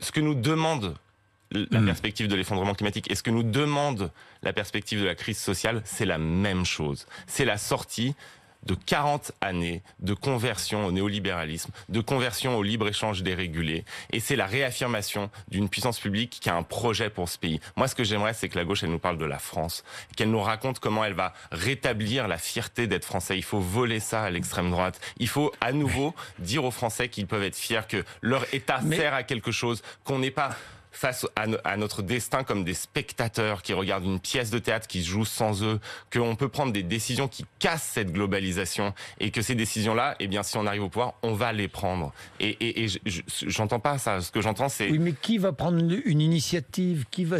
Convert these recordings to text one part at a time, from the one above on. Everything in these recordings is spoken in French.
ce que, nous demande la hmm. perspective de l'effondrement climatique et ce que nous demande la perspective de la crise sociale, c'est la même chose. C'est la sortie de 40 années de conversion au néolibéralisme, de conversion au libre-échange dérégulé. Et c'est la réaffirmation d'une puissance publique qui a un projet pour ce pays. Moi, ce que j'aimerais, c'est que la gauche, elle nous parle de la France, qu'elle nous raconte comment elle va rétablir la fierté d'être français. Il faut voler ça à l'extrême droite. Il faut à nouveau dire aux Français qu'ils peuvent être fiers, que leur État sert à quelque chose, qu'on n'est pas face à, notre destin comme des spectateurs qui regardent une pièce de théâtre qui se joue sans eux, qu'on peut prendre des décisions qui cassent cette globalisation et que ces décisions-là, eh bien, si on arrive au pouvoir, on va les prendre. Et, et, et j'entends pas ça. Ce que j'entends, c'est... Oui, mais qui va prendre une initiative qui va,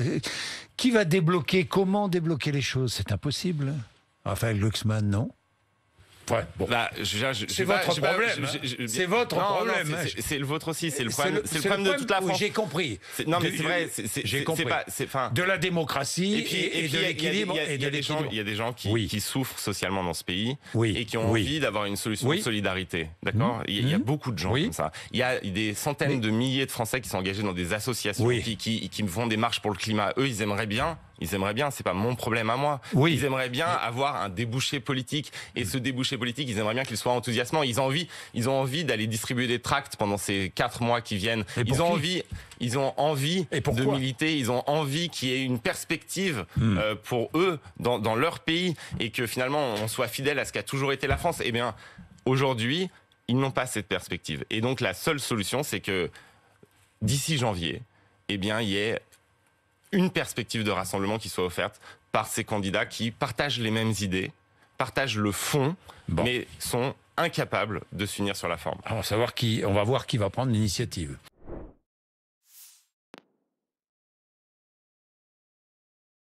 qui va débloquer Comment débloquer les choses C'est impossible. Raphaël Luxman, non bah, c'est votre problème. C'est votre problème. C'est le vôtre aussi. C'est le problème. de toute la France. J'ai compris. Non, mais c'est vrai. J'ai compris. fin... De la démocratie et, puis, de l'équilibre. Il y a des gens, il y a des gens qui, qui, souffrent socialement dans ce pays et qui ont envie d'avoir une solution de solidarité. D'accord. Il y a mmh. Mmh. beaucoup de gens comme ça. Il y a des centaines de milliers de Français qui sont engagés dans des associations qui font des marches pour le climat. Eux, ils aimeraient bien ils aimeraient bien, c'est pas mon problème à moi. Ils aimeraient bien avoir un débouché politique et ce débouché politique, ils aimeraient bien qu'il soit enthousiasmant. Ils ont envie, ils ont envie d'aller distribuer des tracts pendant ces quatre mois qui viennent. ils ont envie, ils ont envie de militer. Ils ont envie qu'il y ait une perspective hmm. euh, pour eux dans, dans leur pays et que finalement on soit fidèle à ce qu'a toujours été la France. Eh bien, aujourd'hui, ils n'ont pas cette perspective. Et donc la seule solution, c'est que d'ici janvier, eh bien, il y ait une perspective de rassemblement qui soit offerte par ces candidats qui partagent les mêmes idées, partagent le fond, mais sont incapables de s'unir sur la forme. savoir qui, on va voir qui va prendre l'initiative.